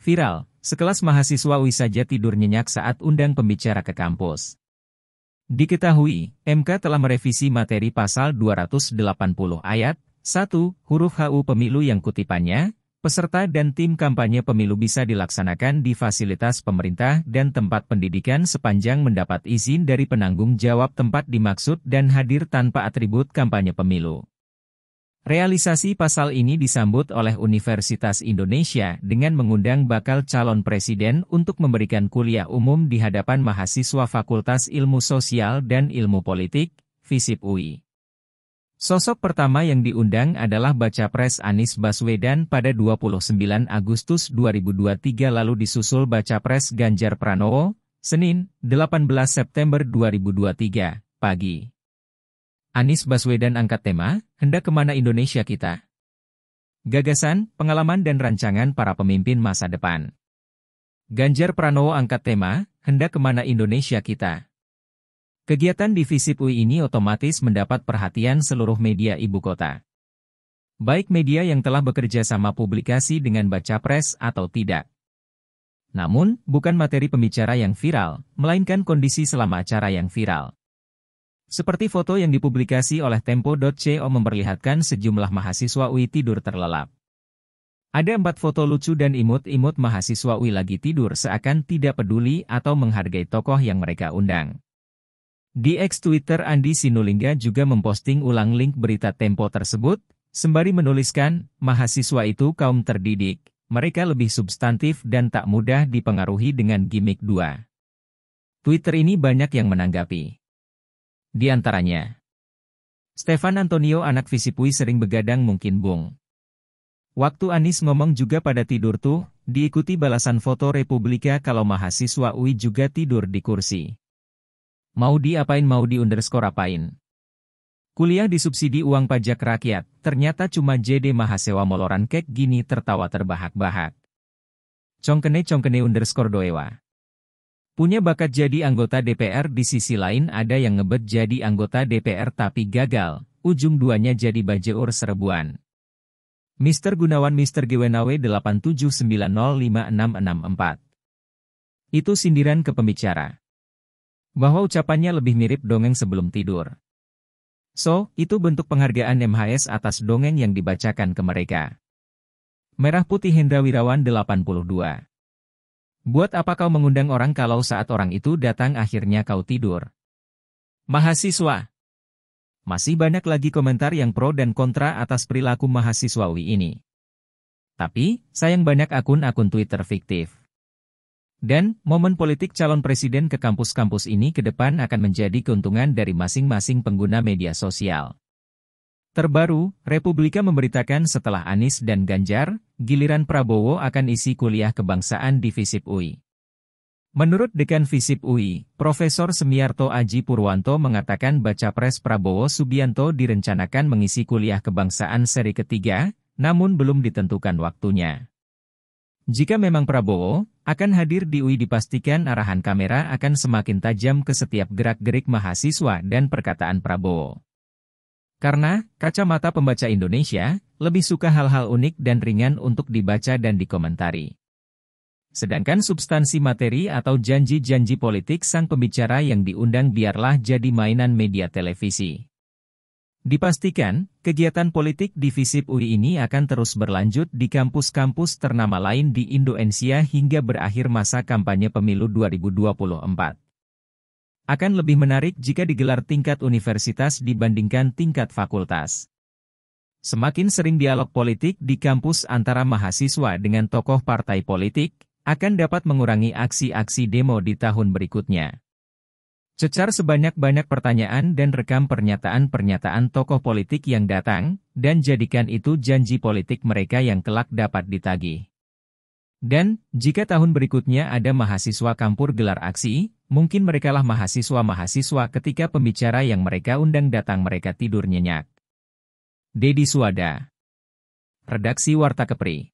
Viral, sekelas mahasiswa UI saja tidur nyenyak saat undang pembicara ke kampus. Diketahui, MK telah merevisi materi pasal 280 ayat 1 huruf HU pemilu yang kutipannya, peserta dan tim kampanye pemilu bisa dilaksanakan di fasilitas pemerintah dan tempat pendidikan sepanjang mendapat izin dari penanggung jawab tempat dimaksud dan hadir tanpa atribut kampanye pemilu. Realisasi pasal ini disambut oleh Universitas Indonesia dengan mengundang bakal calon presiden untuk memberikan kuliah umum di hadapan mahasiswa Fakultas Ilmu Sosial dan Ilmu Politik, FISIP UI. Sosok pertama yang diundang adalah baca pres Anies Baswedan pada 29 Agustus 2023 lalu disusul baca pres Ganjar Pranowo, Senin, 18 September 2023, pagi. Anies Baswedan angkat tema, hendak kemana Indonesia kita? Gagasan, pengalaman dan rancangan para pemimpin masa depan. Ganjar Pranowo angkat tema, hendak kemana Indonesia kita? Kegiatan di Visip UI ini otomatis mendapat perhatian seluruh media ibu kota. Baik media yang telah bekerja sama publikasi dengan baca pres atau tidak. Namun, bukan materi pembicara yang viral, melainkan kondisi selama acara yang viral. Seperti foto yang dipublikasi oleh Tempo.co memperlihatkan sejumlah mahasiswa UI tidur terlelap. Ada empat foto lucu dan imut-imut mahasiswa UI lagi tidur seakan tidak peduli atau menghargai tokoh yang mereka undang. Di ex Twitter Andi Sinulinga juga memposting ulang link berita Tempo tersebut, sembari menuliskan, mahasiswa itu kaum terdidik, mereka lebih substantif dan tak mudah dipengaruhi dengan gimmick dua. Twitter ini banyak yang menanggapi. Di antaranya, Stefan Antonio anak Visipui sering begadang mungkin bung. Waktu Anis ngomong juga pada tidur tuh, diikuti balasan foto Republika kalau mahasiswa UI juga tidur di kursi. Mau diapain mau di underscore apain. Kuliah disubsidi uang pajak rakyat, ternyata cuma JD mahasiswa moloran kek gini tertawa terbahak-bahak. Congkene congkene underscore doewa. Punya bakat jadi anggota DPR di sisi lain ada yang ngebet jadi anggota DPR tapi gagal, ujung duanya jadi bajeur serbuan. Mr. Gunawan Mr. Gwenawe 87905664 Itu sindiran ke pembicara. Bahwa ucapannya lebih mirip dongeng sebelum tidur. So, itu bentuk penghargaan MHS atas dongeng yang dibacakan ke mereka. Merah Putih Hendra Wirawan 82 Buat apa kau mengundang orang kalau saat orang itu datang akhirnya kau tidur? Mahasiswa Masih banyak lagi komentar yang pro dan kontra atas perilaku mahasiswawi ini. Tapi, sayang banyak akun-akun Twitter fiktif. Dan, momen politik calon presiden ke kampus-kampus ini ke depan akan menjadi keuntungan dari masing-masing pengguna media sosial. Terbaru, Republika memberitakan setelah Anies dan Ganjar, giliran Prabowo akan isi kuliah kebangsaan di FISIP UI. Menurut Dekan FISIP UI, Profesor Semiarto Aji Purwanto mengatakan baca pres Prabowo Subianto direncanakan mengisi kuliah kebangsaan seri ketiga, namun belum ditentukan waktunya. Jika memang Prabowo akan hadir di UI dipastikan arahan kamera akan semakin tajam ke setiap gerak-gerik mahasiswa dan perkataan Prabowo. Karena, kacamata pembaca Indonesia, lebih suka hal-hal unik dan ringan untuk dibaca dan dikomentari. Sedangkan substansi materi atau janji-janji politik sang pembicara yang diundang biarlah jadi mainan media televisi. Dipastikan, kegiatan politik di FISIP UI ini akan terus berlanjut di kampus-kampus ternama lain di Indonesia hingga berakhir masa kampanye pemilu 2024. Akan lebih menarik jika digelar tingkat universitas dibandingkan tingkat fakultas. Semakin sering dialog politik di kampus antara mahasiswa dengan tokoh partai politik, akan dapat mengurangi aksi-aksi demo di tahun berikutnya. Cecar sebanyak-banyak pertanyaan dan rekam pernyataan-pernyataan tokoh politik yang datang, dan jadikan itu janji politik mereka yang kelak dapat ditagih. Dan, jika tahun berikutnya ada mahasiswa kampur gelar aksi, mungkin merekalah mahasiswa-mahasiswa ketika pembicara yang mereka undang datang mereka tidur nyenyak. Dedi Suwada Redaksi Warta Kepri